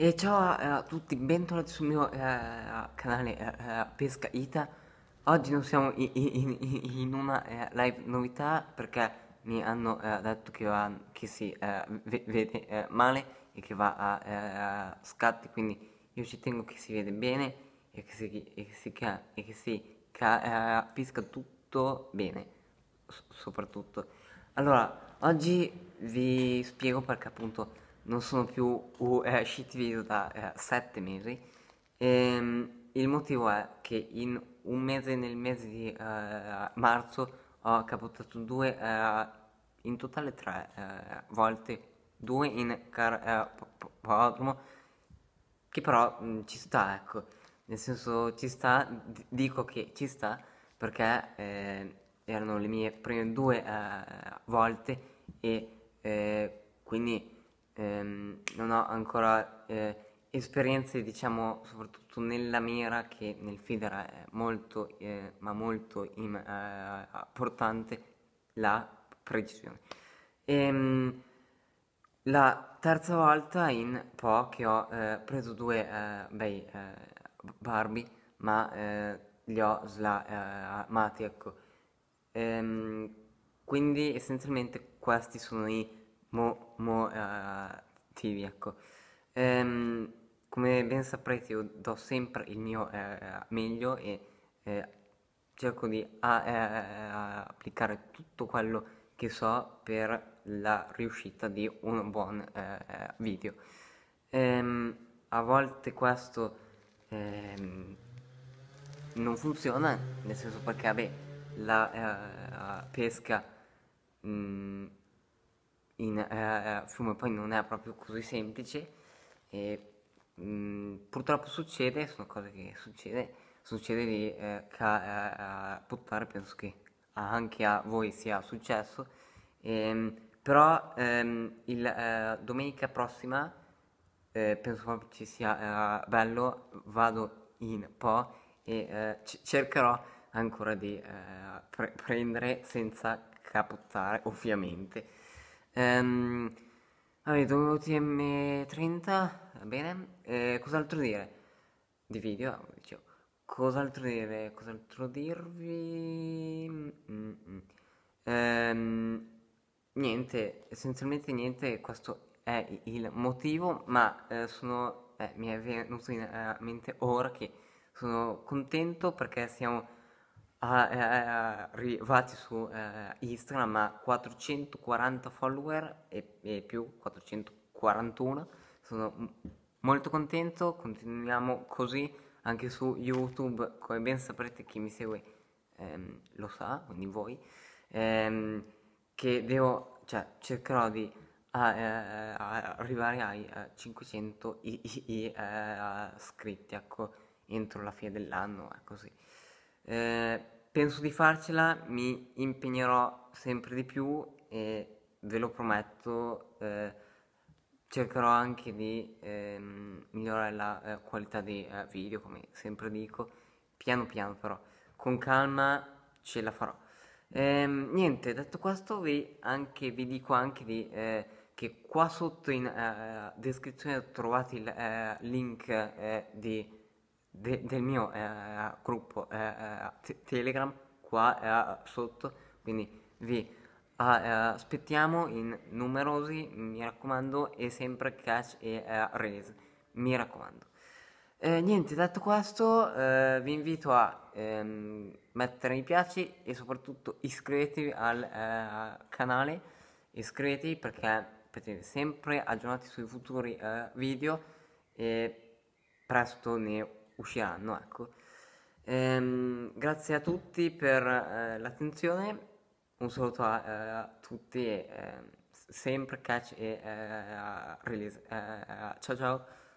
E ciao a eh, tutti, bentornati sul mio eh, canale eh, eh Pesca Ita. Oggi non siamo in, in, in una eh, live novità perché mi hanno eh, detto che, va, che si vede male e che va a scatti, quindi io ci tengo che si vede bene e che si, e che si, e che si capisca tutto bene, soprattutto. Allora, oggi vi spiego perché appunto non sono più eh, usciti video da 7 eh, mesi. E, ehm, il motivo è che in un mese, nel mese di eh, marzo, ho capottato due, eh, in totale tre eh, volte, due in podromo che però mh, mm, ci sta, ecco. Nel senso, ci sta, dico che ci sta perché erano le mie prime due volte e quindi ehm, non ho ancora eh, esperienze, diciamo, soprattutto nella mira che nel feeder è molto, eh, ma molto im, eh, importante la precisione. Ehm, la terza volta in po' che ho eh, preso due eh, bei eh, Barbie, ma eh, li ho slamati, ecco. Ehm, quindi essenzialmente questi sono i mo- mo, uh, eh, TV, ecco. Ehm, come ben saprete io do sempre il mio eh, meglio e eh, cerco di a, eh, applicare tutto quello che so per la riuscita di un buon eh, video. Ehm, a volte questo ehm, non funziona, nel senso perché vabbè, la eh, pesca mh, mm, in eh, eh, fiume poi non è proprio così semplice e mh, mm, purtroppo succede, sono cose che succede, succede di eh, ca- eh, eh buttare, penso che anche a voi sia successo, e, ehm, però ehm, il, eh, domenica prossima penso proprio ci sia bello, vado in Po e c- cercherò ancora di pre- prendere senza capottare ovviamente. Um, vabbè, WTM30, va bene. Eh, cos'altro dire? Di video, dicevo. Cos'altro dire? Cos'altro dirvi? Mm -mm. Um, niente, essenzialmente niente, questo è il motivo, ma eh, sono, eh, mi è venuto in eh, mente ora che sono contento perché siamo ha ah, eh, eh, eh, arrivati su eh, Instagram a 440 follower e, e, più 441 sono molto contento continuiamo così anche su youtube come ben saprete chi mi segue ehm, lo sa quindi voi ehm, che devo cioè cercherò di a, eh, arrivare ai 500 iscritti ecco entro la fine dell'anno è così eh, penso di farcela, mi impegnerò sempre di più e ve lo prometto, eh, cercherò anche di ehm, migliorare la eh, qualità dei eh, video, come sempre dico, piano piano però, con calma ce la farò. Ehm, niente, detto questo vi, anche, vi dico anche di, eh, che qua sotto in descrizione trovate il link di de, del mio eh, gruppo eh, eh te- Telegram qua eh, sotto, quindi vi ah, eh, aspettiamo in numerosi, mi raccomando, e sempre catch e raise, mi raccomando. Eh, niente, detto questo, eh, vi invito a ehm, mettere mi piace e soprattutto iscrivetevi al eh, canale, iscrivetevi perché potete sempre aggiornati sui futuri video e presto ne usciranno, ecco. Ehm, grazie a tutti per eh, l'attenzione, un saluto a, eh, a tutti e ehm, sempre catch e eh, release. Eh, ciao ciao!